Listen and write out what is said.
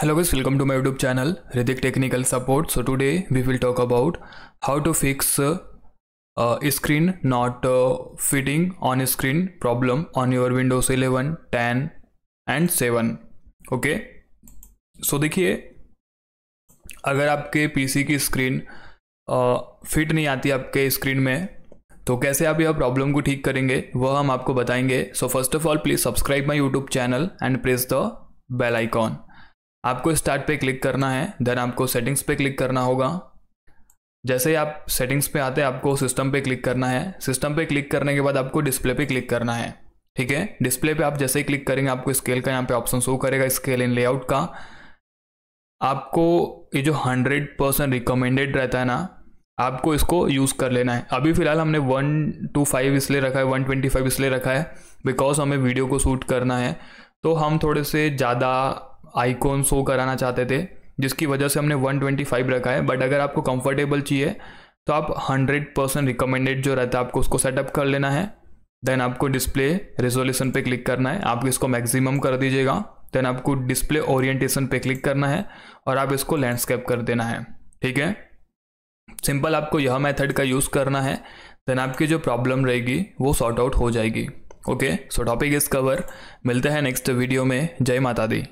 Hello guys, welcome to my YouTube channel Ridik Technical Support. So today we will talk about how to fix uh, uh, screen not uh, fitting on screen problem on your Windows 11, 10 and 7. Okay so देखिए अगर आपके PC की screen fit नहीं आती आपके screen में तो कैसे आप यह प्रॉब्लम को ठीक करेंगे वह हम आपको बताएंगे so first of all please subscribe my YouTube channel and press the bell icon आपको स्टार्ट पे क्लिक करना है देन आपको सेटिंग्स पे क्लिक करना होगा जैसे ही आप सेटिंग्स पे आते हैं आपको सिस्टम पे क्लिक करना है सिस्टम पे क्लिक करने के बाद आपको डिस्प्ले पे क्लिक करना है ठीक है डिस्प्ले पे आप जैसे ही क्लिक करेंगे आपको स्केल का यहाँ पे ऑप्शन शो करेगा स्केल इन लेआउट का आपको ये जो हंड्रेड परसेंट रिकमेंडेड रहता है ना आपको इसको यूज़ कर लेना है अभी फ़िलहाल हमने वन टू फाइव इसलिए रखा है वन ट्वेंटी फाइव इसलिए रखा है बिकॉज हमें वीडियो को शूट करना है तो हम थोड़े से ज़्यादा आइकॉन शो कराना चाहते थे जिसकी वजह से हमने 125 रखा है बट अगर आपको कंफर्टेबल चाहिए तो आप 100 परसेंट रिकमेंडेड जो रहता है आपको उसको सेटअप कर लेना है देन आपको डिस्प्ले रेजोल्यूशन पे क्लिक करना है आप इसको मैक्सिमम कर दीजिएगा देन आपको डिस्प्ले ओरिएंटेशन पे क्लिक करना है और आप इसको लैंडस्केप कर देना है ठीक है सिंपल आपको यह मेथड का यूज़ करना है देन आपकी जो प्रॉब्लम रहेगी वो सॉर्ट आउट हो जाएगी okay so topic is cover मिलते हैं नेक्स्ट वीडियो में जय माता दी